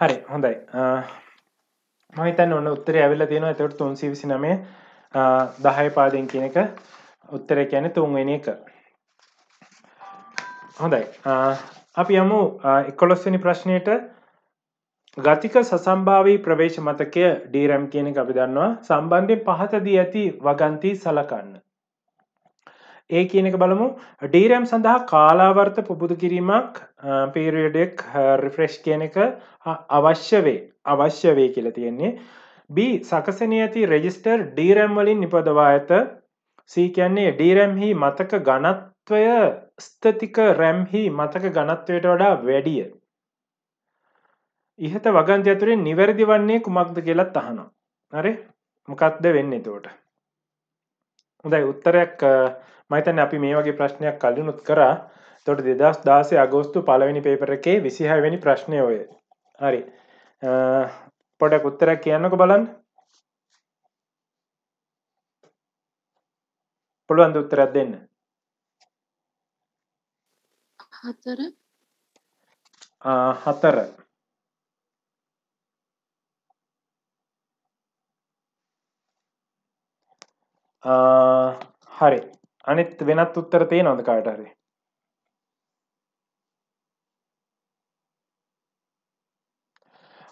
හරි හොඳයි මහිතන් ඔන්න උත්තර ඇවිල්ල තියෙනවා ඇතවට තුන්සි විසි නමේ දහය පාදෙන් කියන එක උත්තර කියැන තුන්වෙන එක හොඳයි අපි යමු එකොලොස්වනි ප්‍රශ්නයට ගතික සසම්භාවී ප්‍රවේශ මතකය ඩීරම් කියන එක අපි දන්නවා සම්බන්ධය පහතදී ඇති වගන්තී සලකන්න ඒ කියනක බලමු ඩීරම් සඳහා කාලාවර්ත පුබුදු කිරීමක් පීරියඩෙක් රිෆ්‍රෙෂ් කියන එක අවශ්‍ය වේ අවශ්‍ය වේ කියලා තියෙන්නේ B සකසන ඇති රෙජිස්ටර් ඩීරම් වලින් නිපදවා ඇත C කියන්නේ ඩීරම් හි මතක ගණත්වය ස්ථතික රැම් හි මතක ගණත්වයට වඩා වැඩිය ඉහත වගන්ති ඇතුරේ නිවැරදි වන්නේ කුමක්ද කියලත් අහනවා හරි මොකක්ද වෙන්න එතෝට හොඳයි උත්තරයක් මයිතන් අපි මේ වගේ ප්‍රශ්නයක් කලිනුත් කරා තොට දෙදස් දාසේ අගෝස්තු පලවෙනි පේපර එකේ විසිහවැනි ප්‍රශ්නය ඔය හරි පොඩක් උත්තරක් කියන්නක බලන්න පුළුවන්ද උත්තරත් දෙන්න හතර හතර හරි අනිත් වෙනත් උත්තර තියෙනවද කාට හරි?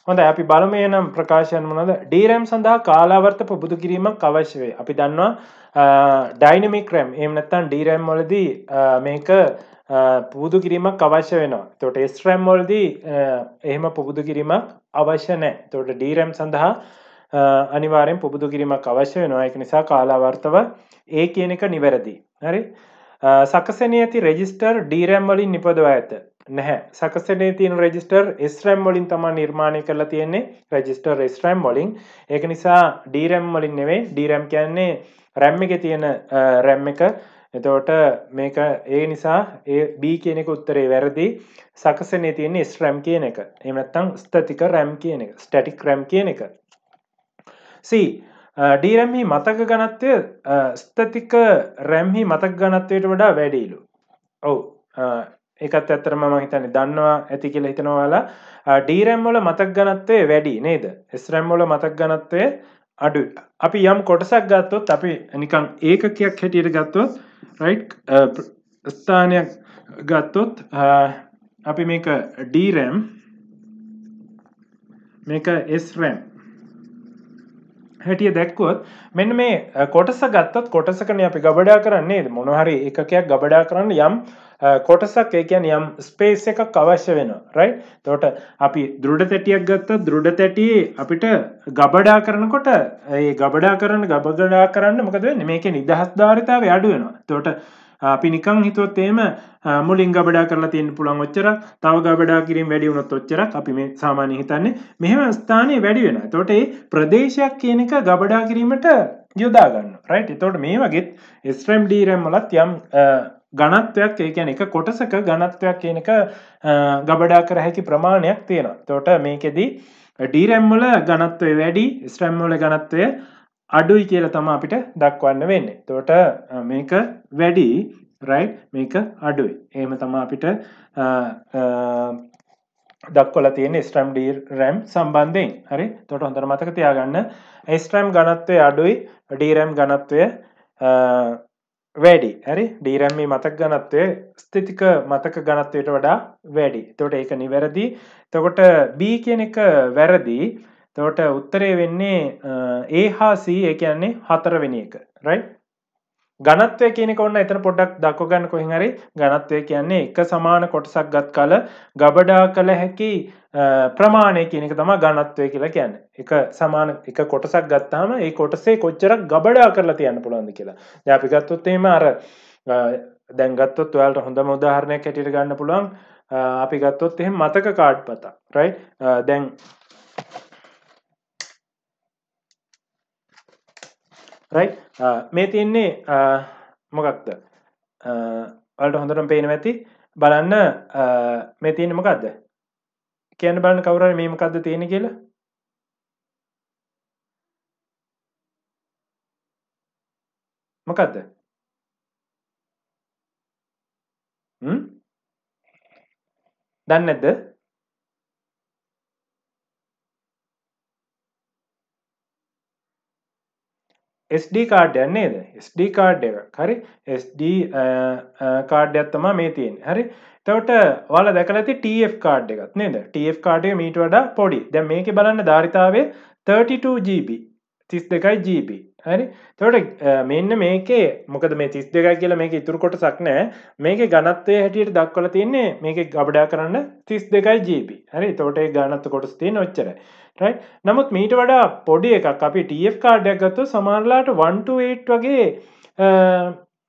හොඳයි අපි බලමු එනම් ප්‍රකාශයන් මොනවද? DRAM සඳහා කාලාවර්ත පුබුදු කිරීමක් අවශ්‍ය වේ. අපි දන්නවා ඩයිනමික් RAM එහෙම නැත්නම් DRAM වලදී මේක පුබුදු කිරීමක් අවශ්‍ය වෙනවා. එතකොට SRAM වලදී එහෙම පුබුදු කිරීමක් අවශ්‍ය නැහැ. එතකොට DRAM සඳහා අනිවාර්යෙන් පුබුදු කිරීමක් අවශ්‍ය වෙනවා. ඒක නිසා කාලාවර්තව ඒ කියන එක නිවැරදි. හරි සකසනය ඇති රෙජිස්ටර් ඩීරැම්වලින් නිපදව ඇත නැහැ සකසනේ තියන රෙජිස්ටර් ස්රම් වලින් තම නිර්මාණය කරලා තියෙන්නේ රෙජිස්ටර් ස්රම් වලින් ඒක නිසා ඩීරැම් වලින් නෙවේ ඩීරැම් කියන්නේ රැම් එක තියෙන රැම් එක එතවට මේක ඒ නිසා ඒ B කියනෙක උත්තරේ වැරදි සකසනේ තියෙන ස්රම් කියන එක එමනත්තං ස්ථතික රැම් කියන එක ස්ටටික් රැම් කියන එක සී ඩීරැම්හි මතක ගනත්වය ස්තතික රැම්හි මතක් ගනත්වයට වඩා වැඩීලු ඔවු එකත් ඇත්තරම මහිතනි දන්නවා ඇති කියල හිතනවාලා ඩීරැම්මොල මතක් ගනත්වේ වැඩි නේද ස්රැම්මොල මතක් ගනත්වේ අඩු අපි යම් කොටසක් ගත්තොත් අපි නිකං ඒකකයක් හැටියට ගත්තොත් රයි් ස්ථානයක් ගත්තොත් අපි මේක ඩීරැම් මේක ස්රැම් හැටිය දැක්කුවත් මෙන්න මේ කොටස ගත්තත් කොටසකන අපි ගබඩා කරන්නේ මොනහරි එකකයක් ගබඩා කරන්න යම් කොටසක් ඒකැන් යම් ස්පේස් එකක් අවශ්‍ය වෙන රයි තොට අපි දෘඩ තැටියක් ගත්ත දෘඩ තැටියේ අපිට ගබඩා කරනකොට ඒ ගබඩා කරන්න ගබගඩා කරන්න මොකද මේක නිදහස් ධාරිතාව අඩුවෙනවා තොට අපි නිකං හිතුවත් ඒම මුලින් ගබඩා කරලා තියෙන් පුළන් ඔච්චර තව ගබඩා කිරින් වැඩි වුණොත් ඔච්චර අපි මේ සාමාන්‍ය හිතන්නේ මෙහෙම ස්ථානය වැඩි වෙන තොට ඒ ප්‍රදේශයක් කියන එක ගබඩා කිරීමට යොදාගන්න රයිට් එතොට මේ වගේත් ස්ත්‍රම් ඩීරම්මලත් යම් ගණත්වයක් ඒකැන එක කොටසක ගණත්වයක් කියනක ගබඩා කර හැකි ප්‍රමාණයක් තියෙන තොට මේකෙදී ඩීරැම්මල ගණත්වය වැඩි ස්ට්‍රම්මෝල ගණත්වය අඩුයි කියල තම අපිට දක්වන්න වෙන්න තොට මේක වැඩි රයි් මේක අඩුයි ඒම තම අපිට දක්ොල තියෙන ස්ට්‍රම් ඩීර් රැම් සම්බන්ධයෙන් හරි තොට හොඳර මතක තියාගන්න ස්ට්‍රම් ගණත්වය අඩුයි ඩීරම් ගණත්වය වැඩි හරි ඩීරම්ම මතක් ගණත්වය ස්ථිතික මතක ගණත්වයට වඩා වැඩි තොට ඒක නිවැරදි තකොට B කියන එක වැරදි තවට උත්තරය වෙන්නේ ඒ හා සී ඒ කියන්නේ හතරවෙනි එක රයි ගණත්වය කියනෙක ඔන්න එතන පොඩක් දක්ක ගන්න කොහිහරි ගණත්වය කියන්නේ එක සමාන කොටසක් ගත් කල ගබඩා කළ හැකි ප්‍රමාණය කියනක තම ගණත්වය කියලා කියන්න එක සමාන එක කොටසක් ගත්තාම ඒ කොටසේ කොච්චරක් ගබඩා කරලා තියන්න පුළුවන්ද කියලා ජාපිගත්තුත්තේම අර දැන්ගත්තොත් වලට හොඳ මුදාහරණයක් ඇටිට ගන්න පුළුවන් අපි ගත්තොත් එහෙම මතක කාඩ් පතා රයි දැන් රයි uh, මේ තියන්නේ uh, මොකක්ද අල්ට uh, හොඳරම් පේන ඇති බලන්න මේ තියෙන මොකක්ද කියන්න බලන්න කවුර මේමකක්ද තියෙන කියලා මොකක්ද දන්න ඇද SD කාඩ් යන්නේද SD කාඩ් එක හරි SD කාඩ්ඩයක් තමා මේ තියෙන් හරි තවට වල දැකලති TF කාඩ් එකත් නේද TF කාඩය මීට වඩා පොඩි දැ මේක බලන්න ධරිතාවේ 32GB තිස් දෙකයි GB හරි තොට මෙන්න මේකේ මොකද මේ තිස් දෙක කියලා මේක ඉතුරකොට සක්නෑ මේක ගනත්වය හැටියට දක්වල තින්නේ මේක ගබඩා කරන්න තිස් දෙකයි GB හරි තොටේ ගානත්ත කොටස් තියෙන ඔච්චරයි නමුත් මීට වඩා පොඩි එකක් අපි ටF කාඩයක් ගත්තු සමාන්ලාට 128 වගේ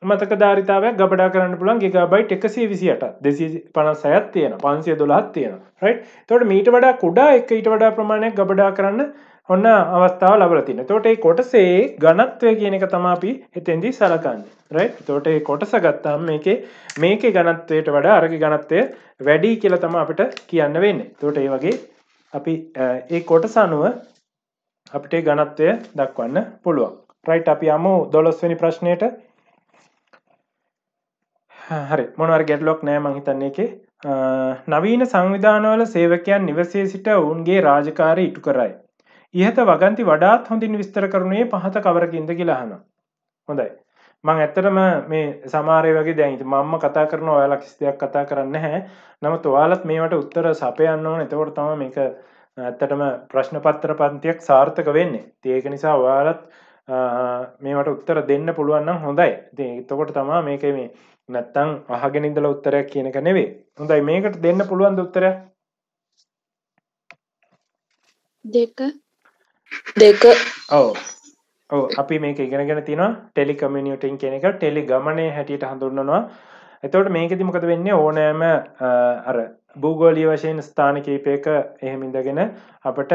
මතක ධාරිතාවයක් ගබඩා කරන්න පුළන් ගිගබයිට් එකසේ විසියට දෙසි පනස් සයත් තියෙන පන්සිය දොලහත් තියෙන රයි් තොට මීට වඩා කුඩා එක ඊට වඩා ප්‍රමාණයක් ගබඩා කරන්න ඔන්න අවස්ථාව ලබල තින තොට ඒ කොටසේ ගණත්වය කියන එක තමාපි එතෙන්දී සලකන්න රයි තොට ඒ කොටස ගත්තාම් මේකේ මේකේ ගණත්වයට වඩා අරග ගණත්වය වැඩි කියල තම අපිට කියන්න වෙන්න තොට ඒ වගේ අපි ඒ කොටස අනුව අපිටේ ගණත්වය දක්වන්න පුළුවන් රයිට් අපි අමු දොළොස්වනි ප්‍රශ්නයට හරි මොනවර ගැටලොක් නෑ මහිතන්නේ එක නවීන සංවිධානවල සේවකයන් නිවසේ සිට ඔවුන්ගේ රාජකාරය ඉටු කරයි. ඉහත වගන්ති වඩාත් හොඳින් විස්තර කරුණේ පහත කවරකින්ද කියලාහන. හොඳයි මං ඇත්තටම මේ සමාරය වගේ දැයිත මම කතා කරන ඔයාලා කිසි දෙයක් කතා කරන්න හැ නම තුවාලත් මේට උත්තර සපයන්න ඕන එතවට තම මේක ඇත්තටම ප්‍රශ්න පත්තර පන්තියක් සාර්ථක වෙන්නේ තියක නිසා ඔයාලත් මේට උත්තර දෙන්න පුළුවන්නම් හොඳයි දේ එතකොට තමා මේක මේ නැත්තං අහගෙනින්දල උත්තරයක් කියනක නෙවේ හොඳයි මේකට දෙන්න පුළුවන් උත්තර දෙක දෙක ඔව අපි මේක ඉගෙනගෙන තින ටෙලි කමියනිියටින් කෙනෙක ටෙලි ගමනය හැටියට හඳුන්නවා එතවට මේකෙති මොකද වෙන්නේ ඕනෑම අර භූගෝලී වශයෙන් ස්ථාන කීපයක එහෙමින්දගෙන අපට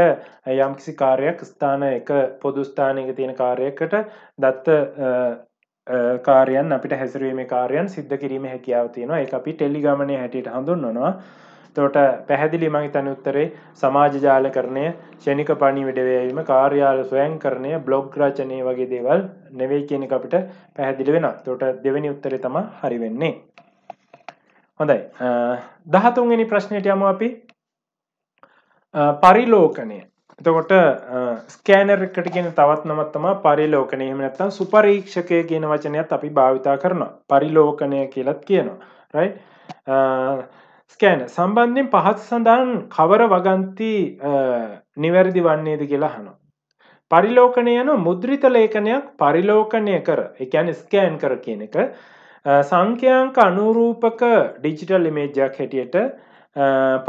යම්කිසි කාර්යක් ස්ථාන එක පොදුස්ථානයක තියෙන කාර්යකට දත්ත කාරයන් අපිට හැසිරීම කාරයන් සිද්ධ කිරීම හැකියාව තියෙනවා එක අපි ටෙලි ගමනය හැටියට හඳුන්වනවා තෝට පැහැදිලි මං තැන උත්තරේ සමාජ ජාලකරණය ෂණික පණි විඩවයීම කාර්යාල සොයන් කරණය බ්ලොග් රචනය වගේ දේවල් නෙවෙයි කියන අපිට පැහැදිලි වෙන තොට දෙවැනි උත්තරේ තම හරි වෙන්නේ. හොඳයි දහතුන්ගනි ප්‍රශ්නයට යම අපි පරිලෝකනය එතකොට ස්කෑනර්කට ගෙන තවත් නමත්තම පරිලෝකනය හමනත්තම් සුපරීක්ෂකය කියන වචනයත් අපි භාවිතා කරනවා පරිලෝකනය කියලත් කියනවා රයි ස්කෑන සම්බන්ධින් පහත් සඳන් කවර වගන්ති නිවැරදි වන්නේද කියලා හනවා. පරිලෝකනය යනු මුද්‍රිත ලේඛනයක් පරිලෝකනය කර එකැන ස්කෑන් කර කියන එක සංඛ්‍යංක අනුරූපක ඩිජිටල් ඉමේජයක් හැටියට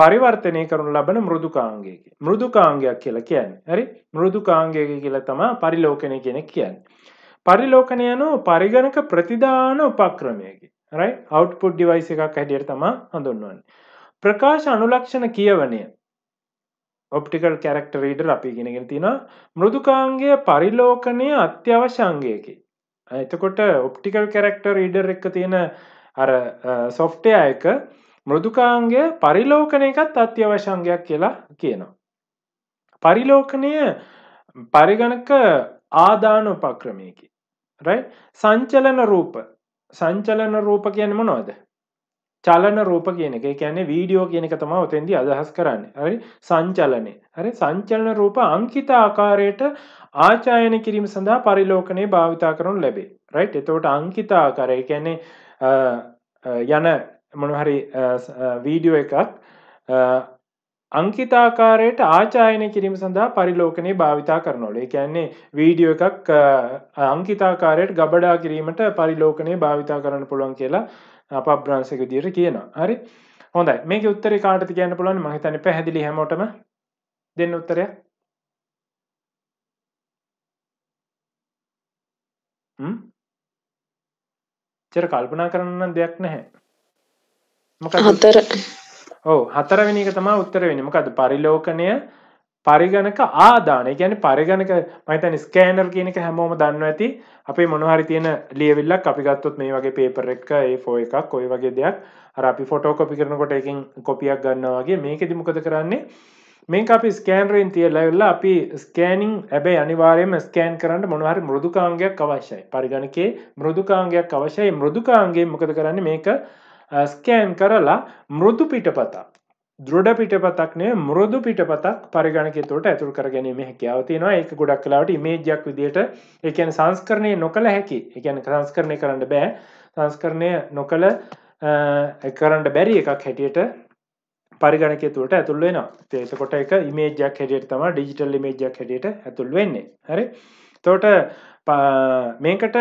පරිවර්තනය කරනු ලබන මෘදුකාංගයකි මෘදුකාංගයක් කියලා කියන්න හරි මෘදුකාංගයක කියල තමා පරිලෝකනය කෙනෙක් කියන්න. පරිලෝකනයනු පරිගණක ප්‍රතිධාන උපක්‍රමයකි. රයි අවට්පුට් ඩිවයිස එකක් හැටියට තමා හඳුන්වන්න ප්‍රකාශ අනුලක්ෂණ කියවනය ඔප්ටිකල් කැරක්ට රීඩර් අපි ගෙනගෙන තින මෘදුකාන්ගේ පරිලෝකනය අත්‍යවශංගයකි එතකොට ඔප්ටිකල් කැරක්ට රීඩර් එක තියෙන අර සොෆ්ටයක මෘදුකාන්ගේ පරිලෝකන එකත් අත්‍යවශංගයක් කියලා කියනවා. පරිලෝකනය පරිගණක ආදාන උපක්‍රමයකි. සංචලන රූප සංචලන රූප කියන මොනවද චලන රූප කියන එක කියන්නේ වීඩියෝ කියන එක තමයි ඔතෙන්දී අදහස් කරන්නේ හරි සංචලනය හරි සංචලන රූප අංකිත ආකාරයට ආචායන කිරීම සඳහා පරිලෝකණය භාවිතා කරනු ලැබේ රයිට් එතකොට අංකිත ආකාරය කියන්නේ යන මොනහරි වීඩියෝ එකක් අංකිතාකාරයට ආචායනය කිරීම සඳහා පරිලෝකනය භාවිතා කරනොල ඒ කියන්නේ වීඩියෝ එකක් අංකිතාකාරයට ගබඩා කිරීමට පරිලෝකනය භාවිතා කරන්න පුළුවන් කියලා අප බ්‍රන්සක දිර කියනවා හරි හොඳයි මේක උත්තර කාට කියන්න පුළුවන් මහිතන පැහැදිලි හැමෝටම දෙන්න උත්තරය චර කල්පනා කරන්න දෙයක් නැහැ මොක හතර ඔව හතරවෙනික තමා උත්තර වෙන මොකද පරිලෝකනය පරිගණක ආදාන ගැන පරිගණක මතන ස්කෑනර් කියනක හැමෝම දන්න ඇති අපේ මොනහරි තියෙන ලියවිල්ලක් අපි ගත්තොත් මේ වගේ පේපර එක ඒ ෆෝ එකක් ඔය වගේ දෙයක් අර අපි ෆොටෝ කොපි කරනකොට එකින් කොපියක් ගන්නවාගේ මේකෙදි මොකද කරන්නේ මේක අපි ස්කෑන්රයෙන් තියල්ලවෙල්ලා අපි ස්කෑනිං ඇබේ අනිවාරයම ස්කෑන් කරන්න මොනහරි මෘදුකාංගයක් අවශ්‍යයි පරිගණකේ මෘදුකාංගයක් අවශ්‍යයි මෘදුකාංගේ මොකද කරන්න මේක ස්කෑන් කරලා මෘදු පිටපතක් දෘඩ පිටපතක්නේ මුරුදු පිටපතක් පරිගණකතුවට ඇතුල් කරගැනීම හැකියාව තියෙනවා ඒක ගොඩක් කලාවට ඉමේජ්ජක් විදියට ඒ කියන්නේ සංස්කරණය නොකළ හැකි ඒ කියන්නේ සංස්කරණය කරන්න බෑ සංස්කරණය නොකළ කරන්න බැරි එකක් හැටියට පරිගණකතුවට ඇතුල් වෙනවා ඒතකොට එක ඉමේජ්ජක් හැටියට තමයි ඩිජිටල් ඉමේජ්ජක් හැටියට ඇතුල් වෙන්නේ හරි එතකොට මේකට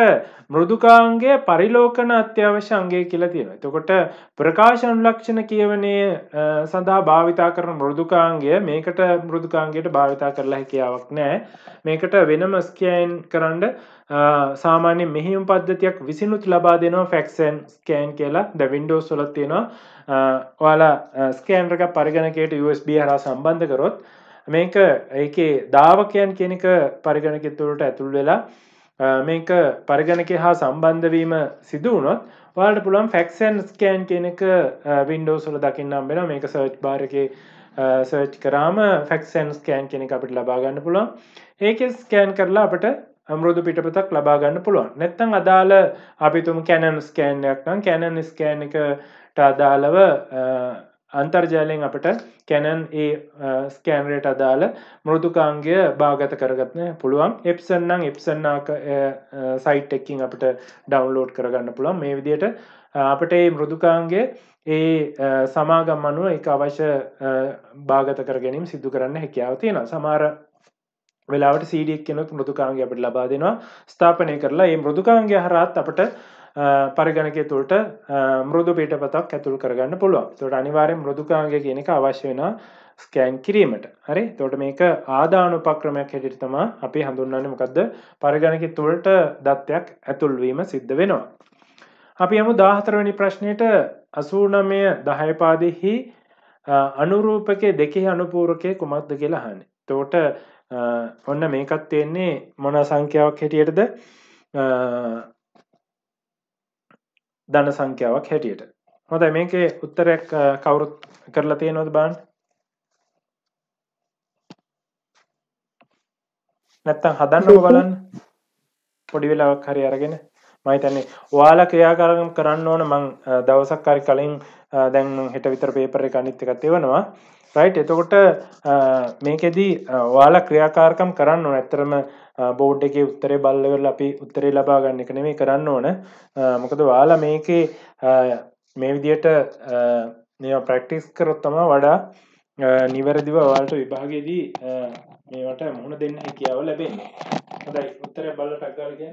මෘදුකාන්ගේ පරිලෝකන අත්‍යවශ්‍ය අන්ගේ කියලා තියෙන. එතකොට ප්‍රකාශ අනුලක්ෂණ කියවනේ සඳහා භාවිතා කරන මෘදුකාන්ගය මේකට මෘදුකාන්ගේට භාවිතා කරලා හැකියාවක් නෑ. මේකට වෙනම ස්කෑන් කරන්න සාමාන්‍ය මෙහිම් පද්ධතියක් විසිනුත් ලබා දෙනවා ෆැක්සන් ස්කෑන් කියලා ද වින්ඩෝ සොලත් තියෙනවා ඔයාලා ස්කෑන්රක පරිගණකයට USB හරා සම්බන්ධ කරොත් මේක ඒකේ දාවකයන් කෙනෙක පරිගණකෙතුරට ඇතුළ වෙලා මේක පරගණක හා සම්බන්ධවීම සිදුවනොත් වාට පුළුවන් ෆැක්සන් ස්කෑන් කෙනෙක වින්ඩෝ සොල දකින්නම් වෙන මේක සර්ච් බාරක සර්ච් කරාම ෆැක්සන් ස්කෑන් කෙනෙක අපිට ලබාගන්න පුළුවන් ඒක ස්කෑන් කරලා අපට අමුරුදු පිටපතක් ලබාගන්න පුළුවන් නැත්තං අදාළ අපිතුම කැනන් ස්කෑන්යක් නම් කැනන් ස්කෑන් එකට අදාළව අන්තර්ජාලයෙන් අපට කැනන් ඒ ස්කෑන්රයට අදාළ මෘදුකාංගය භාගත කරගත්න පුළුවන් එප්සන්නම් එප්සන්නාක සයිට් එක්කින් අපට ඩවන්ලෝඩ් කරගන්න පුළුවන් මේ විදියට අපට ඒ මෘදුකාංගේ ඒ සමාගම් අනුව එක අවශ්‍ය භාගත කර ගැනීම සිදු කරන්න හැකියාව තියෙන සමාර වෙලාට සීඩියක් කෙනොත් මෘදුකාංගය අපට ලබා දෙෙනවා ස්ථාපනය කරලා ඒ මෘදුකාංගය හරත් අපට පරිගණකය තුළට මුරුදු පිටපතක් ඇතුල් කරගන්න පුළුවන් තොට අනිවාරයෙන් මුරුදුකාගේ කියනක අවශ්‍ය වෙන ස්කෑන් කිරීමට හරි තොට මේක ආදානු පක්‍රමයක් හැටිරිතම අපි හඳුන්නන්න මොකක්ද පරිගණක තුළට දත්වයක් ඇතුල්වීම සිද්ධ වෙනවා. අපි යමු දාහතරවැනි ප්‍රශ්නයට අසූනමය දහයපාදෙහි අනුරූපකය දෙකෙහි අනුපූරකය කුමක්ද කියලාහන්න. තෝට ඔන්න මේකත් තියෙන්නේ මොන සංඛ්‍යාවක් හැටියටද ධන සංඛ්‍යාවක් හැටියට හොඳ මේකේ උත්තරයක් කවුරුත් කරලා තියෙනවද බාන් නැත්තම් හදන්න බලන්න පොඩි වෙලාවක් හරි අරගෙන මහිතන්නේ ඔයාලා ක්‍රියාකාරකම් කරන්න ඕන මං දවසක් හරි කලින් දැන් හෙට විතර පේපර එක අනිත් එකත් එවනවා රයිට් එතකොට මේකෙදී ඔයාලා ක්‍රියාකාරකම් කරන්න ඕන ඇත්තරම බෝඩ් එක උත්තරේ බල්ලවල අපි උත්තරේ ලබා ගන්න එක නෙමේ කරන්න ඕන මොකද වාලා මේකේ මේ විදියට මේ ප්‍රක්ටිස් කරොත්තම වඩා නිවැරදිව වාලට විභාගෙදී මේවට මුහුණ දෙන්න හැකියාව ලැබෙන්නේ හොඳයි උත්තරේ බල්ල ටක්ගාලගෙන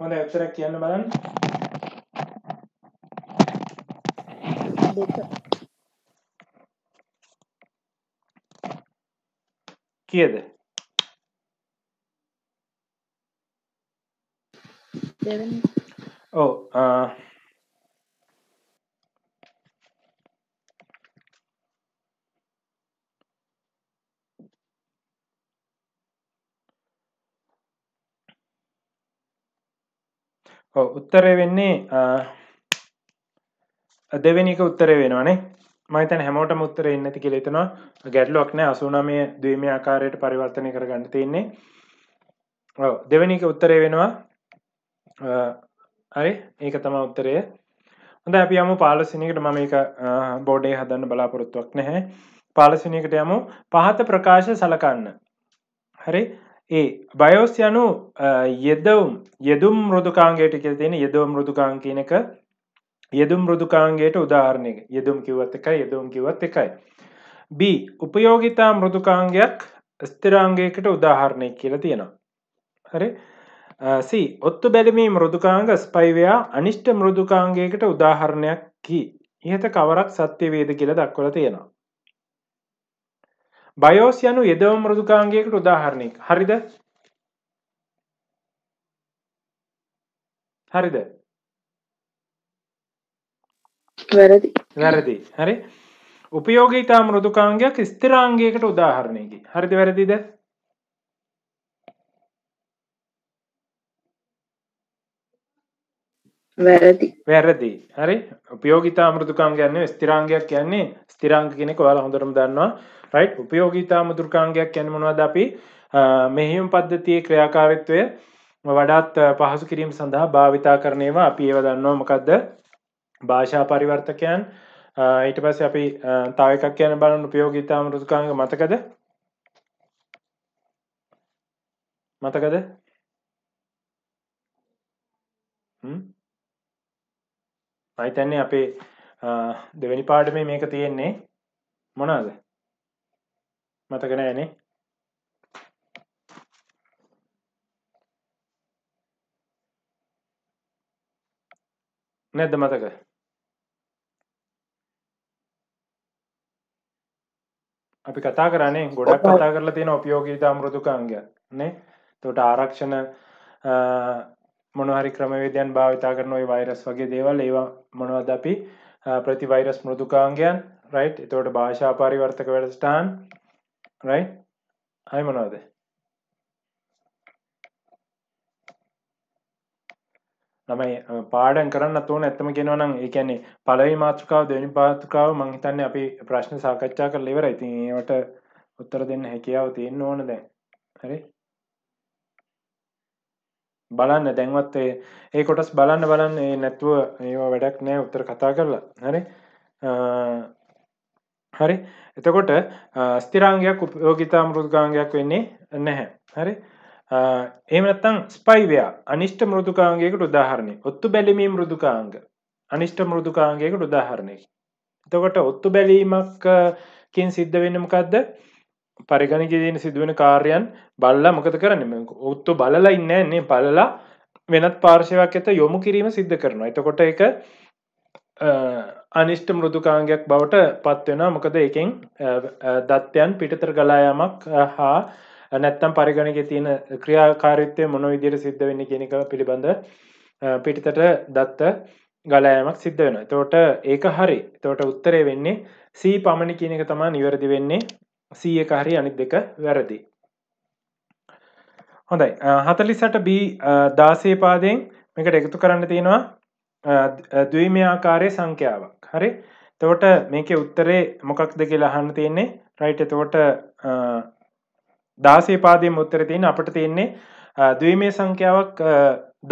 හොඳ උත්තරයක් කියන්න බලන්න. කීයද? දෙවෙනි. ඔව් උත්තරය වෙන්නේ දෙවෙනික උත්තරය වෙනවානේ මතන හැමෝට මුත්තර එන්නති කෙලෙතනවා ගැටලොක් නෑ අසුනමය දීම ආකාරයට පරිවර්තනය කර ගන්න තියෙන්නේ දෙවැනික උත්තරය වෙනවා හරි ඒක තම උත්තරය හොඳ අපි යමු පාලසිනකට මම එක බෝඩේ හදන්න බලාපොරොත්තුවක් නැහැ පාලසිනකට යමු පහත ප්‍රකාශ සලකන්න හරි ඒ බයෝස් යනු යෙදවුම් යෙදුම් මෘදුකාන්ගේට කියල තියෙන යෙදවම් මෘදුකාන් කියනක යෙදුම් මෘදුකාන්ගේට උදාහරණය යෙදුම් කිවත් එකයි යෙදුම් කිවත් එකයි. B උපයෝගිතා මෘදුකාංගයක් ස්තිරාංගයකට උදාහරණය කියල තියෙනවා. හරි සි ඔත්තු බැලිමී මෘදුකාංග ස්පයිවයා අනිෂ්ට මෘදුකාංගේකට උදාහරණයක් කි ඉහත කවරක් සත්‍යවේද කියල දක්වල තියෙනවා. බයෝස් යනු යෙදව මෘදුකාංගයකට උදාහරණයක් හරිද හරිද වැරදි වැරදි හරි උපයෝගීතා මෘදුකාංගයක් ස්ථිරාංගයකට උදාහරණයකි හරිද වැරදිද වැරදි වැරදි හරි උපයෝගිතා අමෘදුකාම් ගැන්නේ ස්තිරංගයක් කියන්නේ ස්තිරංග කෙනෙක් ඔයාලා හොඳටම දන්නවා රයිට් උපයෝගිතා අමෘදුකාංගයක් කියන්නේ මොනවද අපි මෙහෙයුම් පද්ධතියේ ක්‍රියාකාරීත්වය වඩාත් පහසු කිරීම සඳහා භාවිතා කරන ඒවා අපි ඒව දන්නවා මොකද්ද භාෂා පරිවර්තකයන් ඊට පස්සේ අපි තව එකක් කියන බලන්න උපයෝගිතා අමෘදුකාංග මතකද මතකද හ්ම් මහිතන්නේ අපේ දෙවැනි පාඩමේ මේක තියෙන්නේ මොනවාද මතක නෑනේ නැද්ද මතක අපි කතා කරන්නේ ගොඩක් කතා කරලා තියෙන උපයෝගීතා අමෘදුකාංගයක් නේ එතකොට ආරක්ෂණ මොනහරි ක්‍රමවේදයන් භාවිතා කරන ඔයි වෛරස් වගේ දේවල් ඒවා මොනවද අපි ප්‍රතිවෛරස් මෘදුකාංගයන් රයි් එතවට භාෂා පාරිවර්තක වැඩස්ටාන් රයි හයි මොනවද ළමයි පාඩන් කරන්න තුන ඇත්තම ගෙනවනම් ඒකැන්නේ පලවි මාතෘකාව දෙනි පාතුකාව මංහිතන්න අපි ප්‍රශ්න සාකච්ඡා කර ලෙවර ඉතින් ඒවට උත්තර දෙන්න හැකියාව තියෙන් ඕන දැන් හරි බලන්න දැන්වත් ඒ කොටස් බලන්න බලන්න ඒ නැත්තුව ඒවා වැඩක් නෑ උත්තර කතා කරලා හරි හරි එතකොට ස්තිරංගයක් උපයෝගිතා මෘදුකාංගයක් වෙන්නේ නැහැ හරි ඒමනත්තං ස්පයිවයා අනිෂ්ට මෘදුකාංගයකට උදාහරණය ඔත්තු බැලිමීම් මෘදුකාංග අනිෂ්ට මෘදුකාංගයකට උදාහරණය එතකොට ඔත්තු බැලීමක්කින් සිද්ධ වෙනමකක්ද පරිගණකදන සිදුවන කාර්යන් බල්ලා මොකද කරන්න ඔත්තු බලලා ඉන්නන්නේ බලලා වෙනත් පාර්ශවක් ඇත යොමු කිරීම සිද්ධ කරනවා එතකොට එක අනිෂ්ට මෘදුකාංගයක් බවට පත්වෙන මොකද එකෙන් දත්වයන් පිටතර ගලායමක් හා නැත්තම් පරිගණක තියෙන ක්‍රියාකාරිත්තය මොන විදිර සිද්ධ වෙන්න කෙනෙක පිළිබඳ පිටිතට දත්ත ගලෑමක් සිද්ධ වෙන තෝට ඒක හරි තෝට උත්තරය වෙන්නේ සී පමණි කියන එක තමා නිවැරදි වෙන්නේ සීයක හරි අනිත් දෙක වැරදි. හොඳයි හතලිසට B දාසේ පාදයෙන් මේකට එකතු කරන්න තියෙනවා දවීමය ආකාරය සංඛ්‍යාවක් හරි තවට මේක උත්තරේ මොකක් දෙක ලහන්න තියෙන්නේ රයිට එතවට දාසේ පාදය මුත්තර තියෙන අපට තියෙන්නේ දවීමේ සංඛ්‍යාවක්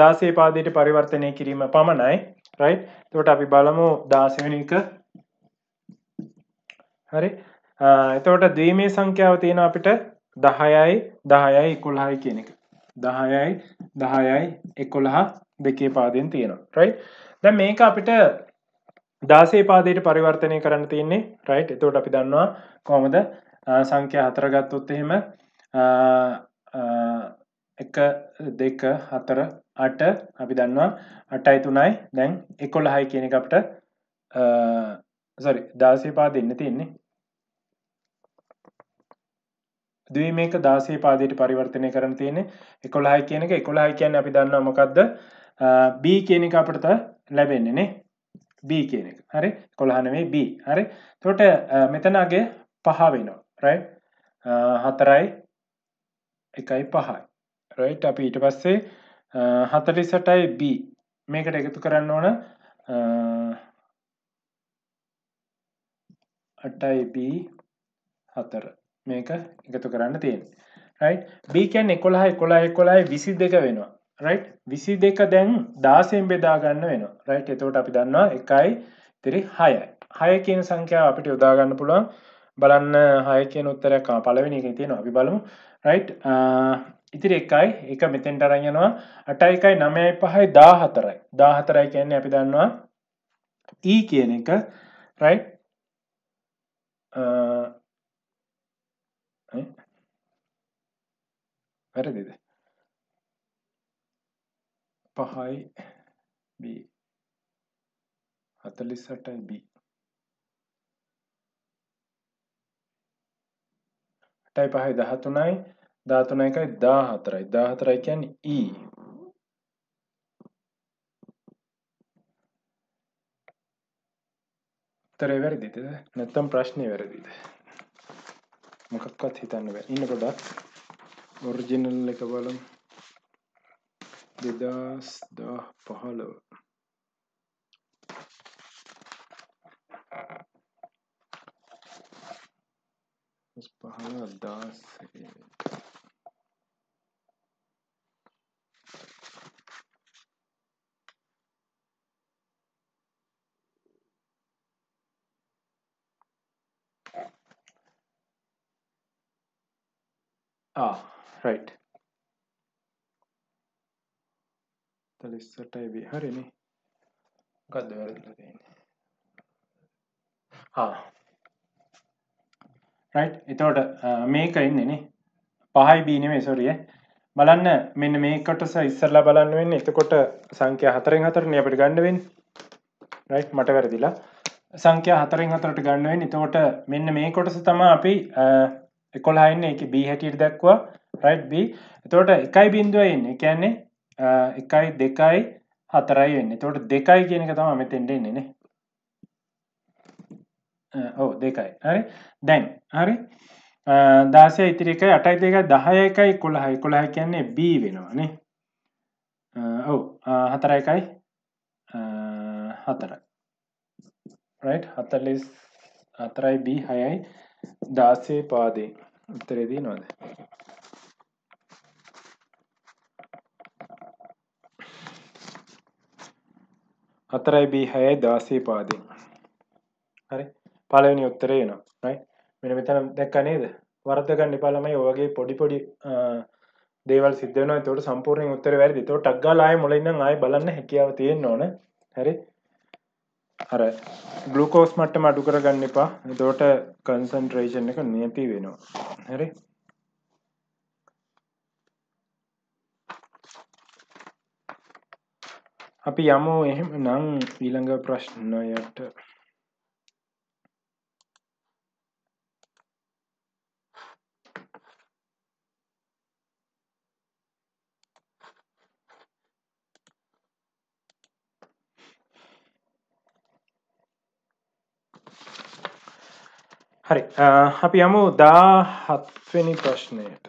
දාසේ පාදයට පරිවර්තනය කිරීම පමණයි රයි් තොට අපි බලමු දාසවනික හරි එතවට දීමේ සංඛ්‍යාව තියෙන අපිට දහයයි දහයයි එකොල්හයි කියන එක දහයයි දහයයි එකොළහා දෙකේ පාදයෙන් තියෙනවා රයි දැ මේක අපිට දාසේ පාදයට පරිවර්තනය කරන්න තියන්නේ රයිට් එතෝට අපි දන්නවා කොමද සංඛ්‍යා හතරගත්තොත් එහෙම එක දෙක හතර අට අපි දන්නවා අටයි තුනයි දැන් එකොළ හයි කියන අපට සරි දාසේ පා දෙන්න තියන්නේ දී මේක දාසේ පාදයට පරිවර්තනය කරන තියෙන එකොළහයි කියන එක එකොළහයි කියන්න අපි දන්න මොකක්ද B කියන එක අපට ලැබෙන්නේනේ B කියන එක හරි කොළහනවේ B හරි තොට මෙතනගේ පහ වෙනවා රයි හතරයි එකයි පහයි රයිට් අපි ඊට පස්සේ හතරි සටයි B මේකට එකතු කරන්න ඕන අටයි B හතර මේක එකතු කරන්න තියෙන බකැන් එකොලා එකොලා එකොලායි විසි දෙක වෙනවා රයි් විසි දෙක දැන් දාසයෙන් බෙදාගන්න වෙන රයිට් එතවට අපි දන්නවා එකයි තිරි හයයි හය කියන සංඛ්‍යාව අපිට යොදාගන්න පුළුවන් බලන්න හය කියෙන් උත්තරයක් පලවෙනි එක තියෙන අපි බලමු රයිට් ඉතිරි එකයි එක මෙතෙන්ට අරයනවා අටයිකයි නමයයි පහයි දාහතරයි දාහතරයි කියන්නේ අපි දන්නවා ඊ e කියන එක රයිට් වැරදිද? පහයි B හතලිස් අටයි B අටයි පහයි දහතුනයි දාතුන එකයි දා හතරයි දා හතරයි කියන්න E තරේ වැරදිද නැත්තම් ප්‍රශ්නය වැරදිද මොකක්වත් හිතන්න බෑ. ඉන්න පොඩක් ඔරිජිනල් එක බලමු. 2015 15 11 ah right තල ඉස්සරටයි වී හරිනේ මොකක්ද වැරදිලා තියෙන්නේ ආ ah. right එතකොට ah, මේක ඉන්නේ නේ පහයි b නෙමෙයි sorry බලන්න මෙන්න මේකටස ඉස්සරලා බලන්න වෙන්නේ එතකොට සංඛ්‍යා 4න් 4නේ අපිට ගන්න වෙන්නේ right මට වැරදිලා සංඛ්‍යා 4න් 4ට ගන්න වෙන්නේ එතකොට මෙන්න මේ කොටස තමයි අපි ah, එකොළහන්න එක B හැටියට දක්වා රයිට් B එතෝට එකයි බින්දුව එන්න එකන්නේ එකයි දෙකයි හතරයි වෙන්න තොට දෙකයි කියනක තම මෙතෙන්ට එන්නේන ඕ දෙකයි හරි දැන් හරි දාසය ඉතිරික අටයි දෙක දහය එකයි කොළ හයි කොළහ කියන්නේ B වෙනවානේ ඔව හතර එකයි හතර රයිට් හතලෙස් හතරයි B හයයි දාසේ පාදේ උත්තරේ දිනවද හතරයි B හයයි දාසේ පාදේ හරි පළවෙනි උත්තරේ එනවා right මෙන්න මෙතන දැක්කා නේද වරද්ද ගන්න එපා ළමයි ඔය වගේ පොඩි පොඩි දේවල් සිද්ධ වෙනවා ඒතකොට සම්පූර්ණයෙන් උත්තරේ වැරදි ඒතකොට ටක් ගාලා ආයෙ මුලින් ඉඳන් ආයෙ බලන්න හැකියාව තියෙන්න ඕන හරි අර ගලුකෝස් මට්ටම අඩු කරගන්න එපා. එතකොට කන්සන්ට්‍රේෂන් එක නියති වෙනවා. හරි? අපි යමු එහෙමනම් ඊළඟ ප්‍රශ්නයට. හරි අපි යමු දා හත්වෙනි ප්‍රශ්නයට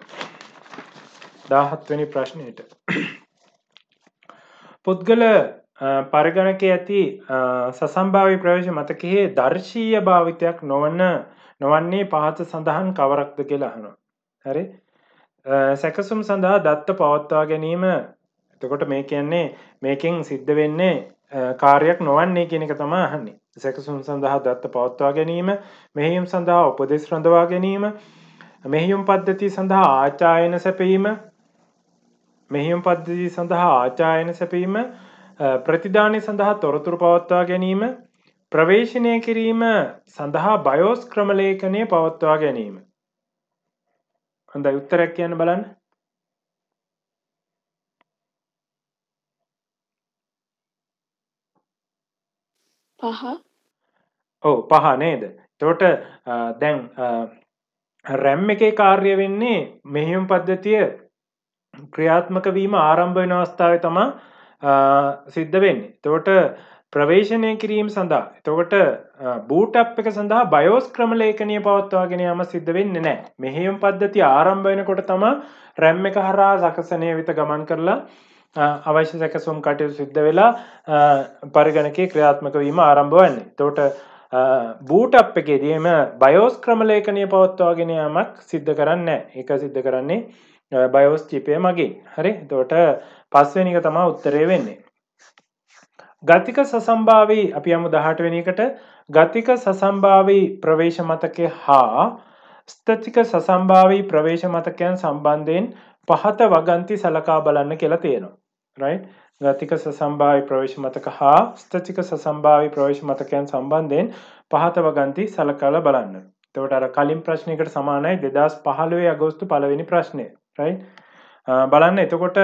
දාහත්වනි ප්‍රශ්නයට පුද්ගල පරිගණක ඇති සසම්භාවි ප්‍රවේශ මතකහේ දර්ශීය භාවිතයක් නොවන්න නොවන්නේ පහත සඳහන් කවරක්ද කියලාහනවා. හරි සැකසුම් සඳහා දත්ත පවත්වා ගැනීම එතකොට මේ කියන්නේ මේකෙන් සිද්ධ වෙන්නේ කාර්යක් නොවන්නේ කියන එක තමා අහන්නේ. සැකසුම් සඳහා දත්ත පවත්වා ගැනීම මෙහිම් සඳහා උපදෙස් රඳවා ගැනීම මෙහියුම් පද්ධති සඳහා ආචායන සැපීම මෙහියුම් පද්ධති සඳහා ආචායන සැපීම ප්‍රතිධානය සඳහා තොරතුරු පවත්වා ගැනීම ප්‍රවේශනය කිරීම සඳහා බයෝස් ක්‍රමලේඛනය පවත්වා ගැනීම. හොඳයි උත්තරයක් කියන්න බලන්න. පහ ඔව පහ නේද තෝට දැන් රැම් එකේ කාර්ය වෙන්නේ මෙහෙම පද්ධතිය ක්‍රියාත්මක වීම ආරම්භ වෙන අවස්ථාව තමා සිද්ධ වෙන්නේ තෝට ප්‍රවේශනය කිරීම සඳහා එතකොට බූටප් එක සඳහා බයෝස් ක්‍රමලේඛනය පවත්වාගෙන යාම සිද්ධ වෙන්නේ නැහැ. මෙහෙයුම් පද්ධතිය ආරම්භ වෙනකොට තමයි රැම් එක හරහා සකසණය වෙත ගමන් කරලා අවශ්‍ය සැකසුම් කටයු සිද්ධ වෙලා පරිගණක ක්‍රියාත්මක වීම ආරම්භ වන්නේ තෝට බූටප් එකේදීම බයෝස් ක්‍රමලේඛනය පවත්වාගෙන යාමක් සිද්ධ කරන්න ඒක සිද්ධ කරන්නේ බයෝස් චිපය මගේ හරි තෝට පස්වෙනික තමා උත්තරේ වෙන්නේ. ගතික සසම්භාවී අපි අමු දහටවෙනකට ගතික සසම්භාවී ප්‍රවේශ මතකය හා ස්ථතික සසම්භාවී ප්‍රවේශ මතකයන් සම්බන්ධයෙන් පහත වගන්ති සලකා බලන්න කියලා තියෙනවා. right ගතික සසම්භාවි ප්‍රවේශ මතක හා ස්ථතික සසම්භාවි ප්‍රවේශ මතකයන් සම්බන්ධයෙන් පහත වගන්ති සලකලා බලන්න. එතකොට අර කලින් ප්‍රශ්නයකට සමානයි 2015 අගෝස්තු පළවෙනි ප්‍රශ්නය. right? බලන්න එතකොට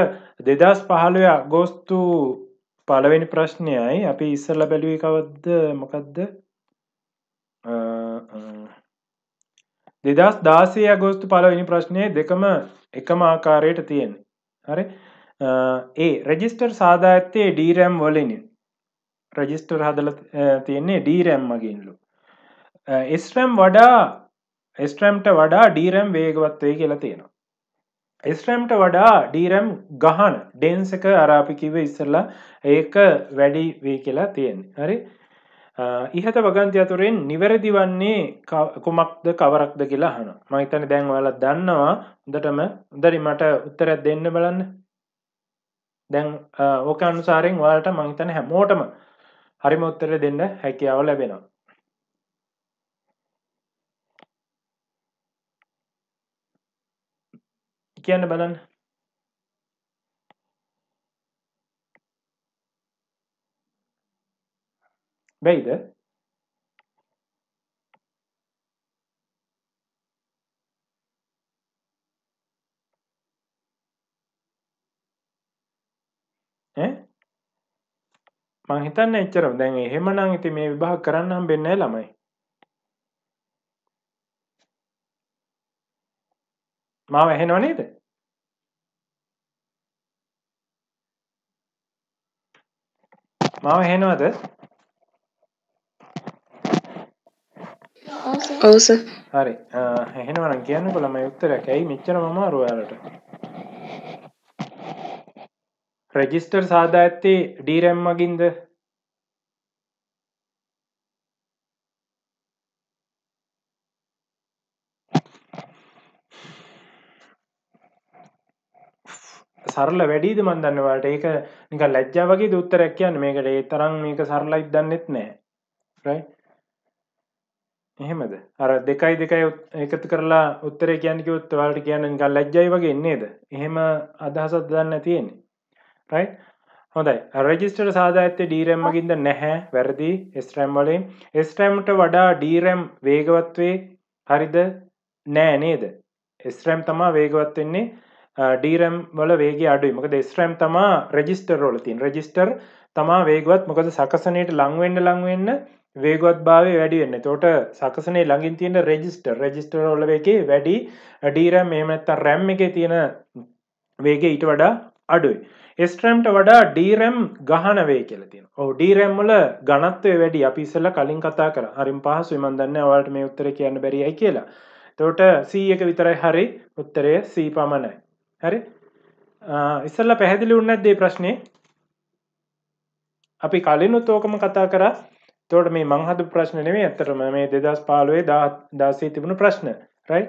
2015 අගෝස්තු පළවෙනි ප්‍රශ්නයයි අපි ඉස්සෙල්ලා බැලුවේ කවද්ද මොකද්ද? 2016 අගෝස්තු පළවෙනි ප්‍රශ්නයේ දෙකම එකම ආකාරයට තියෙන. හරි? ඒ රෙජිස්ටර් සාදා ඇත්තේ ඩීරැම් වලින් රජිස්ටර් හදල තියෙන්නේ ඩීරැම් මගින්ලු එස්රම් වඩා එස්ට්‍රම්ට වඩා ඩීරැම් වේගවත්වේ කියලා තියෙනවා එස්ට්‍රම්ට වඩා ඩීරැම් ගහන ඩෙන්සක අරාපිකිව ඉස්සරලා ඒක වැඩි වේ කියලා තියෙන් හරි ඉහත වගන්ති අතුරෙන් නිවැරදි වන්නේ කුමක්ද කවරක්ද කියලා හන මහිතන දැන්වල දන්නවා දටම දරි මට උත්තරත් දෙන්න බලන්න දැන් ඕක අනුසාරෙන් වාලට මහිතන හැමෝටම හරිම උත්තර දෙන්න හැකියාව ලැබෙනවා කියන්න බලන්න වෙයිද ඈ මං හිතන්නේ එච්චර දැන් එහෙමනම් ඉතින් මේ විභාග කරන්න හම්බෙන්නේ නැහැ ළමයි මාව ඇහෙනව නේද මාව ඇහෙනවද ඔව් සර් හරි එහෙනම් කියන්නකෝ ළමයි උත්තරයක් ඇයි මෙච්චර මම අර ඔයාලට රෙජිස්ටර් සාදා ඇත්තේ ඩීරැම් මගින්ද සරල වැඩීද මන් දන්නවාට ඒක නික ලැජ්ජා වගේ දුත්තරැක් කියන්න මේකට ඒ තරම් මේක සරලයි දන්නෙත් නෑ එහෙමද අර දෙකයි දෙකයි එකතු කරලා උත්තරේ කියන්නක උත්තවලට කියන්න නිකල් ලැජ්ජයි වගේ එන්නේද එහෙම අදහසත් දන්න තියෙන්නේ රයි හොඳයි රජිස්ටර් සාධ ඇත්තේ ඩීරම්මකින්ද නැහැ වැරදි ස්ට්‍රම් වලින් ස්ට්‍රම්ට වඩා ඩීරම් වේගවත්වේ හරිද නෑ නේද ස්ට්‍රම් තමා වේගවත් වෙන්නේ ඩීරම් වල වේග අඩුයි මොකද ස්ට්‍රම් තමා රජිස්ටර් වල තින් රජිස්ටර් තමා වේගවත් මොකද සකසනයට ලංවෙන්න ලංවෙන්න වේගවත් භාවය වැඩි වෙන්න තෝට සකසනේ ළඟින් තියෙන රෙජිස්ටර් රෙජිස්ටර් ඔලව එකේ වැඩි ඩීරම් එහෙම නැත්නම් RAM එකේ තියෙන වේගය ඊට වඩා අඩුයි. ස්ට්‍රම්ට වඩා ඩීරම් ගහනවේ කියලතින ඔහු ඩීරම්මල ගනත්වය වැඩි අපිසල කලින් කතා කර හරිම් පහසු විමන්දන්න වලට මේ උත්තර කියන්න බැරියි කියලා තොට සීයක විතරයි හරි උත්තරය සී පමණයි හරි ඉස්සල්ල පැහැදිලි උන්නත්දේ ප්‍රශ්නය අපි කලින් උත්තෝකම කතා කර තොට මේ මංහදු ප්‍රශ්නනවේ ඇතරම මේ දෙදස් පාලුවේ දාසේ තිබුණු ප්‍රශ්න රයි්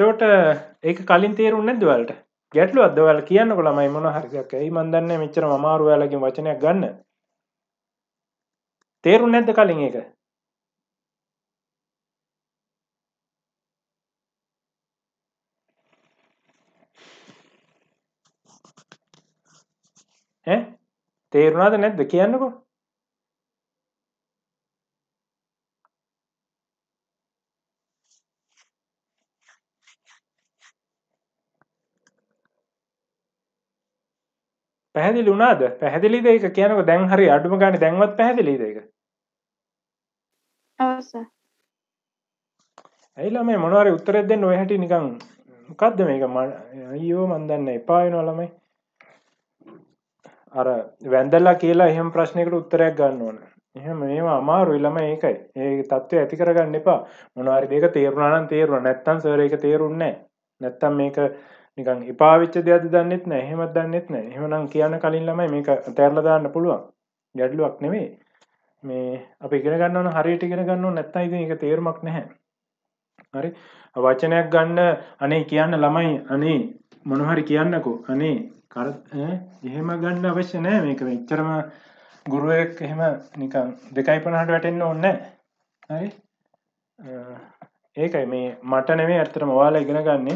තෝට ඒක කලින් තේරුන්නත් දවල්ට ගැටලු අදවල කියන්න කොළමයි මොන හරියක් ඇයි මන්දන්න මෙච්චර මාරු යාලකින් වචනයක් ගන්න තේරු නැද්ද කලින් එක තේරුණාද නැද්ද කියන්නකෝ පැහැදිලි වුණාද පැහැදිලි දෙක කියනක දැන් හරි අඩුම ගාන දැන්වත් පැහැදිලි දෙක ඇයිලා මේ මොනවාරි උත්තරයක් දෙන්න ඔය හැටි නිකන් මොකද්ද මේක අයියෝ මන් දන්නේ එපා වෙනවා ළමයි අර වැන්දලා කියලා එහෙම ප්‍රශ්නයකට උත්තරයක් ගන්න ඕන එහෙම මේවා අමාරුයි ළමයි ඒකයි ඒ தත්ත්වය ඇති කරගන්න එපා මොනවාරි දෙක තේරුණා නම් තේරුණා නැත්තම් සර් ඒක තේරුන්නේ නැහැ නැත්තම් මේක නිකන් එපා වෙච්ච දෙයක්ද දන්නෙත් නැහැ. එහෙමත් දන්නෙත් නැහැ. එහෙමනම් කියන්න කලින් ළමයි මේක අතහැරලා දාන්න පුළුවන්. ගැටලුවක් නෙමෙයි. මේ අපි ඉගෙන ගන්න ඕන හරියට ඉගෙන ගන්න ඕන නැත්නම් ඉතින් ඒක තේරුමක් නැහැ. හරි වචනයක් ගන්න අනේ කියන්න ළමයි අනේ මොනහරි කියන්නකෝ අනේ කර එහෙම ගන්න අවශ්‍ය නෑ මේක මෙච්චරම ගුරුවෙක් එහෙම නිකන් දෙකයි පනහට වැටෙන්න ඕනේ හරි ඒකයි මේ මට නෙමේ ඇත්තටම ඔයාලා ඉගෙන ගන්න.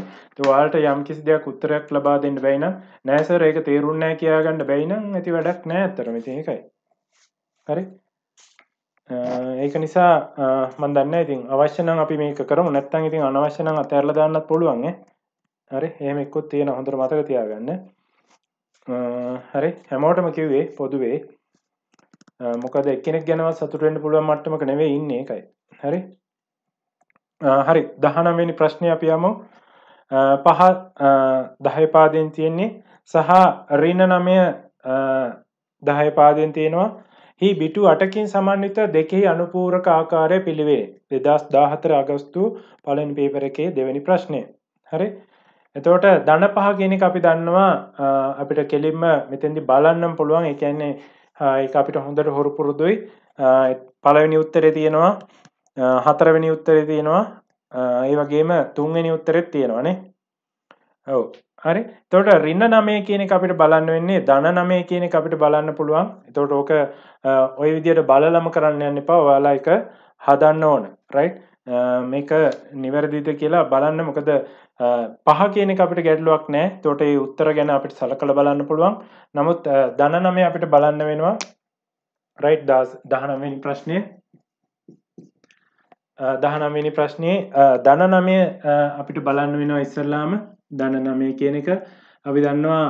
ඔයාලට යම්කිසි දෙයක් උත්තරයක් ලබා දෙන්න බැයි නම් නෑ සර් ඒක තේරුන්නේ නෑ කියලා ගන්න බැයි නම් ඇති වැඩක් නෑ ඇත්තටම. ඉතින් ඒකයි. හරි. ඒක නිසා මම දන්නේ ඉතින් අවශ්‍ය නම් අපි මේක කරමු. නැත්නම් ඉතින් අනවශ්‍ය නම් අතහැරලා දාන්නත් පුළුවන් ඈ. හරි. එහෙම එක්කත් තියෙන හොඳට මතක තියාගන්න. හරි. හැමෝටම කිව්වේ පොදුවේ මොකද එක්කෙනෙක් ගැනවත් සතුටු වෙන්න පුළුවන් මට්ටමක නෙවෙයි ඉන්නේ ඒකයි. හරි. හරි දහනවෙනි ප්‍රශ්නය අපියමු පහ දහයපාදයෙන් තියෙන්නේ සහ රින නමය දහයපාදයෙන් තියෙනවා හි බිටු අටකින් සමන්විත දෙකෙහි අනුපූරක ආකාරය පිළිවේ දෙදස් දාහතර අගස්තු පලෙන් පේපර එකේ දෙවැනි ප්‍රශ්නය හරි එතවට දන පහ කියෙනෙ අපි දන්නවා අපිට කෙලින්ම මෙතැදි බලන්නම් පුළුවන් එකන්නේ එක අපිට හොඳට හොරු පුරුදුයි පලවෙනි උත්තරේ තියෙනවා හතරවෙනි උත්තරේ තියෙනවා ඒ වගේම තුන්වෙනි උත්තරෙත් තියෙනවානේ ඔව් හරි තොට රින්න නමේ කියන අපිට බලන්න වෙන්නේ ධන නමේ කියන අපිට බලන්න පුළුවන් එතෝට ඕක ඔය විදියට බලලම කරන්න යන්න එපා ඔයාලා එක හදන්න ඕන රයිට් මේක නිවැරදිද කියලා බලන්න මොකද පහ කියන අපිට ගැඩලුවක් නෑ තොට උත්තර ගැන අපිට සලකළ බලන්න පුළුවන් නමුත් දන නමේ අපිට බලන්න වෙනවා රයිට් දහනමින් ප්‍රශ්නය දහනම්වෙනි ප්‍රශ්නය දන නමය අපිට බලන්න වෙනවා ඉස්සරලාම දන නමය කියන එක අපි දන්නවා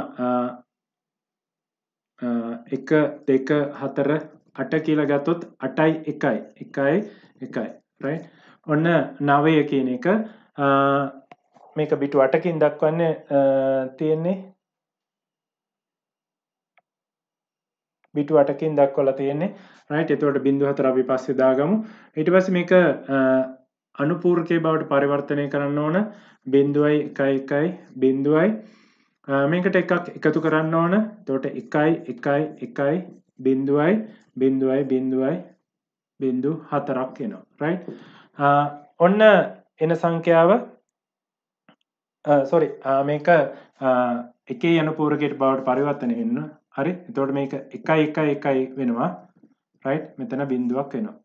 එක දෙක හතර අට කියලා ගත්තොත් අටයි එකයි එකයි එකයි රයි ඔන්න නවය කියන එක මේක බිටු අටකින් දක්වන්න තියෙන්නේ බිට අටකින් දක්වල තියෙන්නේ රයිට් එතුවට බිඳු හතර අපි පස්සේ දාගමු ඊට පස්සේ මේක අනුපූර්කයේ බවට පරිවර්තනය කරන්න ඕන බිඳුවයි එකයි එකයි බිඳුවයි මේකට එකක් එකතු කරන්න ඕන තොට එකයි එකයි එකයි බිින්දුවයි බිින්දුවයි බිින්දුවයි බිින්දු හතරක් එනවා රයි ඔන්න එන සංඛ්‍යාව සොරි මේක එක යන පූරගෙට බවට පරිවත්තනය වෙන්න හරි එතවට මේක එකයි එකයි එකයි වෙනවා රයි් මෙතන බින්දුවක් වෙනවා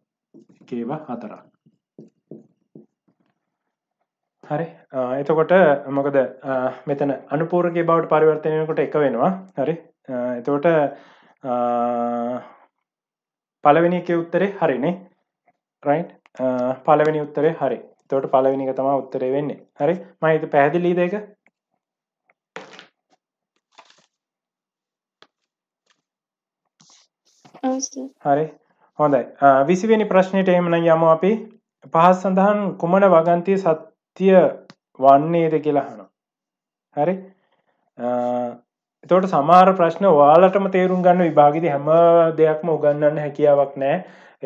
කේව හතරා හරි එතකොට මොකද මෙතන අනුපූරගේ බවට පරිවර්තනයකොට එක වෙනවා හරි එතකොට පලවෙනි එක උත්තරේ හරිනේ රයි් පලවෙනි උත්තරේ හරි තොට පලවෙනික තමා උත්තරේ වෙන්නේ හරි මහිත පැහැදිලී දෙක හරි හොඳයි විසිවෙනි ප්‍රශ්නයට එමන යම අපි පහස් සඳහන් කුමන වගන්තිය සත්‍ය වන්නේද කියලාහන හරි එතට සමාර ප්‍රශ්න වාලටම තේරුම් ගන්න විභාගිද හැම දෙයක්ම උගන්නන්න හැකියාවක් නෑ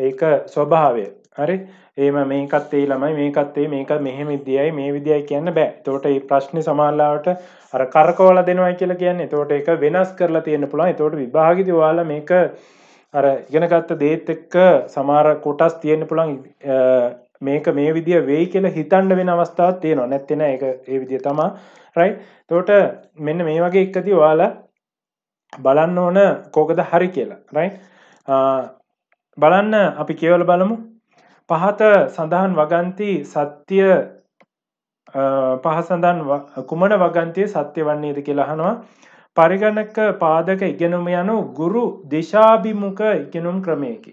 ඒක ස්වභාවය හරි ඒම මේකත්තේ ළමයි මේකත්තේ මේක මෙහෙම විදියයි මේ විදියි කියන්න බෑ තෝට ඒ ප්‍රශ්න සමල්ලාවට අර කරකෝල දෙනවා කියලා කියන්නේ තෝට එක වෙනස් කරලා තියෙන පුළන් තෝට විභාගිදවාල මේක අර ඉගෙනගත්ත දේත් එක්ක සමහර කොටස් තියෙන්න පුළුවන් මේක මේ විදිය වෙයි කියලා හිතන්න වෙන අවස්ථාවක් තියෙනවා නැත්නම් ඒක ඒ විදිය තමයි රයිට් එතකොට මෙන්න මේ වගේ එකදී ඔයාලා බලන්න ඕන කෝකද හරි කියලා රයිට් බලන්න අපි කියවල බලමු පහත සඳහන් වගන්ති සත්‍ය පහ සඳන් කුමන වගන්තිය සත්‍ය වන්නේද කියලාහනවා පරිගණක පාදක ඉගෙනුම යනු ගුරු දිශාභිමුඛ ඉගෙනුම් ක්‍රමයකි.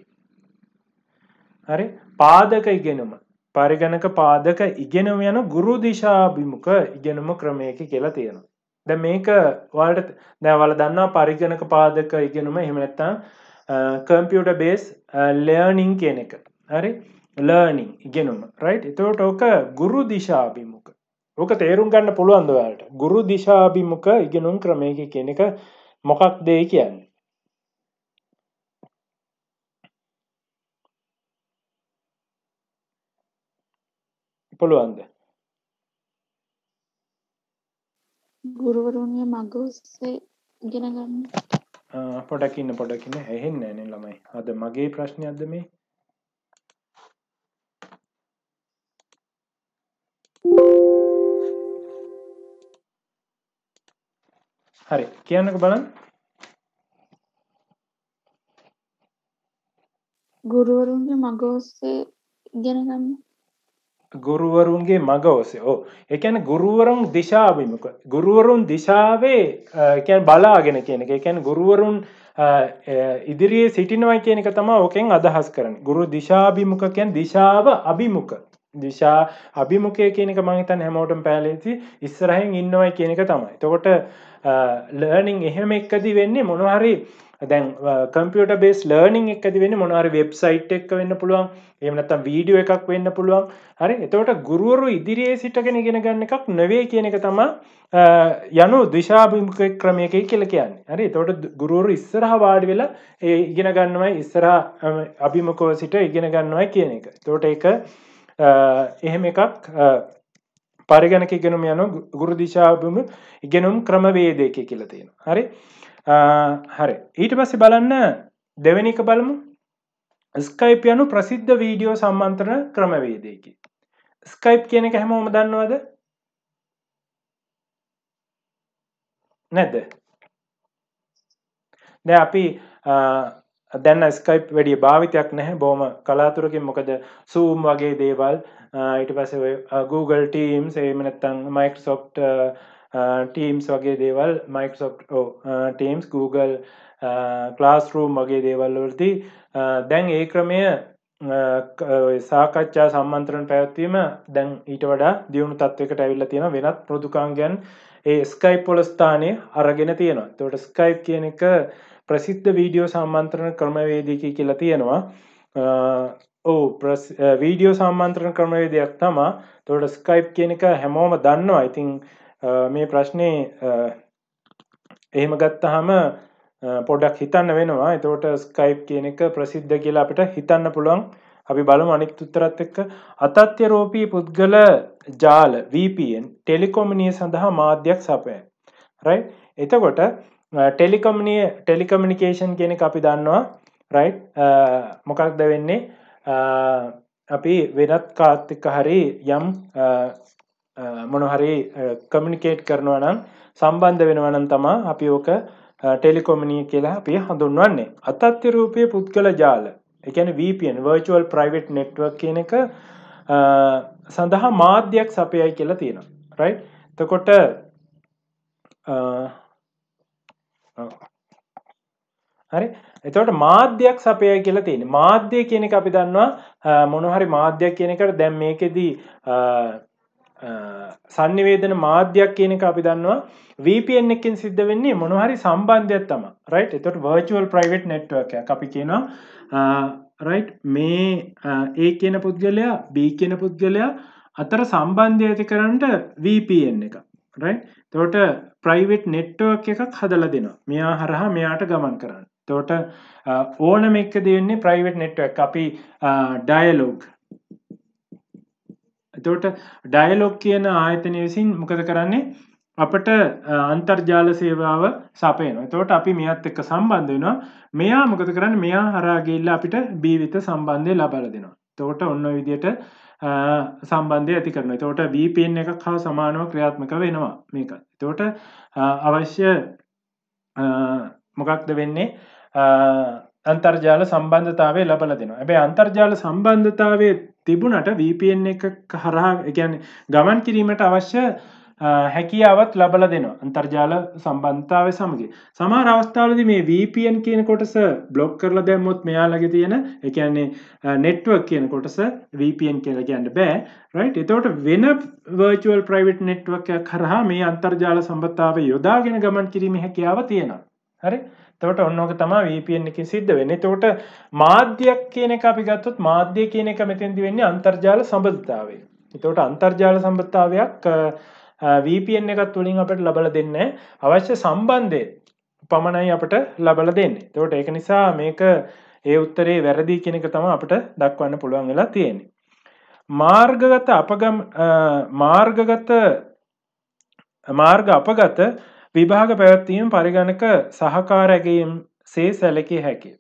හරි පාදක ඉගෙනුම පරිගණක පාදක ඉගෙනුම යන ගුරු දිශාභිමුඛ ඉගෙනුම ක්‍රමයකි කියලා තියෙනවා. ද මේක වලට දැවල දන්නා පරිගණක පාදක ඉගෙනුම එහෙමනැත්තං කම්පියට බේස් ලර්නිං කියන එක හරි ලර්නිං ඉගෙනුම රයි් එතවට ඕක ගුරු දිශාභිමුඛ ඕක තේරුම් ගන්න පුළුවන්ද ඔයාලට ගුරු දිශාභිමුඛ ඉගෙනුම් ක්‍රමයක කියන එක මොකක් දෙයි කියන්නේ පුළුවන්ද ගුරුවරුන්ගේ මග ඔස්සේ ඉගෙන ගන්න පොඩකින්න පොඩකින්න ඇහෙන්නේ නැහැ ළමයි. අද මගේ ප්‍රශ්නයක්ද මේ? හරි කියන්නක බලන්න ගුරුවරුන්ගේ මග ඔස්සේ ඉගෙනගන්න ගුරුවරුන්ගේ මග ඔසේ ඕ එකැන ගුරුවරුන් දිශාවිමක ගුරුවරුන් දිශාවේ එකැන් බලාගෙන කියන එක එකැන් ගුරුවරුන් ඉදිරියේ සිටිනවයි කියන එක තමා ඕකෙන් අදහස් කරන ගුරු දිශාභිමුකකැන් දිශාව අභිමුක දිශා අභිමුකය කියනක මහිතන් හැමෝටම් පෑලේති ඉස්සරහෙන් ඉන්නවයි කියනක තමයි තකොට ලර්නිං එහෙම එක්කදි වෙන්නේ මොනහරි දැන් කම්පියට බේස් ලර්නිං එකදි වෙන්න මොනහරි වෙබ්සයිට් එක් වෙන්න පුළුවන් එමනත්තම් වීඩියෝ එකක් වෙන්න පුළුවන් හරි එතවට ගුරුවරු ඉදිරියේ සිටගෙන ගෙන ගන්න එකක් නොවේ කියන එක තමා යනු දිශාභිමුක ක්‍රමයකයි කියල කියන්නේ හරි තොට ගුරුවරු ඉස්සරහ වාඩි වෙලා ඒ ඉගෙන ගන්නවයි ඉස්සරහ අභිමකෝ සිට ඉගෙන ගන්නවයි කියන එක තොට එක එහෙම එකක් පරිගණක ඉගෙනුම යන ගුරු දිශාභම ඉගෙනුම් ක්‍රමවේදයක කියලා තියෙන. හරි හරි ඊට පස්සේ බලන්න දෙවෙනි එක බලමු ස්කයිප් යනු ප්‍රසිද්ධ වීඩියෝ සම්මන්ත්‍රණ ක්‍රමවේදයකි. ස්කයිප් කියන එක හැමෝම දන්නවද? නැද්ද? දැන් අපි දැන් ස්කයිප් වැඩිය භාවිතයක් නැහැ බෝම කලාතුරකින් මොකද සූම් වගේ දේවල් ඊට පස්සේ Google ටීම්ස් ඒම නැත්තං මයික්සොප්ට ටීම්ස් වගේ දේවල් මයික්සොප් ටීම්ස් Google ලාස්රූම් වගේ දේවල්වලති දැන් ඒ ක්‍රමය සාකච්ඡා සම්මන්ත්‍රණ පැවැත්වීම දැන් ඊට වඩා දියුණු තත්වකට ඇවිල්ල තියෙන වෙනත් ප්‍රෘදුකාන්ගයන් ඒ ස්කයිප් පොලස්ථානය අරගෙන තියෙනවා තොට ස්කයිප් කියන එක ප්‍රසිද්ධ වීඩියෝ සම්මන්ත්‍රණ ක්‍රමවේදීකි කියලා තියෙනවා ඕ වීඩියෝ සම්මන්ත්‍රණ ක්‍රමවේදයක් තමා තොට ස්කයිප් කියන එක හැමෝම දන්නවා ඉතිං මේ ප්‍රශ්නය එහෙම ගත්තහම පොඩක් හිතන්න වෙනවා එතෝට ස්කයිප් කියන එක ප්‍රසිද්ධ කියලා අපිට හිතන්න පුළුවන් අපි බලමු අනිත් උත්තරත් එක්ක අතත්්‍යරෝපී පුද්ගල ජාල VPN ටෙලිකොමිනිය සඳහා මාධ්‍යයක් සපය රයි එතකොට ටෙලිකොමිනිය ටෙලිකමිනිිකේෂන් කියන අපි දන්නවා රයි් මොකක්ද වෙන්නේ අපි වෙනත් කාත්තික හරි යම් මොනොහරි කමිනිිකේට් කරනවා නම් සම්බන්ධ වෙනවනන් තමා අපි ඕක ටෙලිකොමනිය කියලා අපිය හඳුන්වන්නේ අතත්්‍යරූපය පුද්ගල ජාල එකන VPN virtual private network කියන එක සඳහා මාධ්‍යයක් සපයයි කියලා තියෙනවා රයි් තකොට හරි එතවට මාධ්‍යයක් සපය කියලා තියෙන මාධ්‍යය කියන එක අපි දන්නවා මොනහරි මාධ්‍යයක් කියන එකට දැම් මේකෙදී සන්නිවේදන මාධ්‍යයක් කියනක අපි දන්නවා VPN එකින් සිද්ධ වෙන්නේ මොනහරි සම්බන්ධයක් තම රයිට් එතට virtual private network අපි කියනවා රයිට් මේ ඒ කියන පුද්ගලයා B කියන පුද්ගලයා අතර සම්බන්ධය ඇති කරන්නට VPN එක රයි තෝට ප්‍රයිවට් නෙට්ටෝක් එකක් හදල දෙනවා මෙයා හරහා මෙයාට ගමන් කරන්න තෝට ඕන මේක දෙන්නේ ප්‍රයිවට් නෙට්ක් අපි ඩයිලෝග එතවට ඩයිලොක් කියන ආයතනය විසින් මොකද කරන්නේ අපට අන්තර්ජාල සේවාව සපයන තෝට අපි මෙත් එක්ක සම්බන්ධ වෙනවා මෙයා මොකද කරන්න මෙයා හරාගේල්ල අපිට බීවිත සම්බන්ධය ලබල දෙනවා තෝට ඔන්න විදියට සම්බන්ධය ඇති කරන තෝට වීපෙන් එක හා සමානව ක්‍රියාත්මක වෙනවා මේක තෝට අවශ්‍ය මොකක්ද වෙන්නේ අන්තර්ජාල සම්බන්ධතාවේ ලබල දෙනවා ඇබේ අන්තර්ජාල සම්බන්ධතාවේ තිබුණට VPN එක හරහා ගැන ගමන් කිරීමට අවශ්‍ය හැකියාවත් ලබල දෙනවා අන්තර්ජාල සම්බන්ධාව සමග සමාර අවස්ථාවලද මේ VPN කියන කොටස බ්ලොග් කරලා දැම්මොත් මෙයාලගේ තියෙන එකන්නේ නෙට්වක් කියන කොටස VPN කියල ගැන්න බෑ රයිට් එතවට වෙන වර්ල් ප්‍රයිවට් නෙට්වක් කරහා මේ අන්තර්ජාල සම්බත්තාව යොදාගෙන ගමන් කිරීම හැකියාව තියෙනවා හරි තවට ඔන්නෝක තමා VPN එකින් සිද්ධ වෙන්නේ. එතකොට මාධ්‍යයක් කියන එක අපි ගත්තොත් මාධ්‍ය කියන එක මෙතෙන්දි වෙන්නේ අන්තර්ජාල සම්බන්ධතාවය. එතකොට අන්තර්ජාල සම්බන්ධතාවයක් VPN එකත් තුලින් අපිට ලබලා දෙන්නේ අවශ්‍ය සම්බන්ධය පමණයි අපිට ලබලා දෙන්නේ. එතකොට ඒක නිසා මේක ඒ උත්තරේ වැරදි කියන එක තමයි අපිට දක්වන්න පුළුවන් වෙලා තියෙන්නේ. මාර්ගගත අපගම් මාර්ගගත මාර්ග අපගත විභාග පැවැත්වීම පරිගණක සහකාරැගීම් සේ සැලකේ හැකි.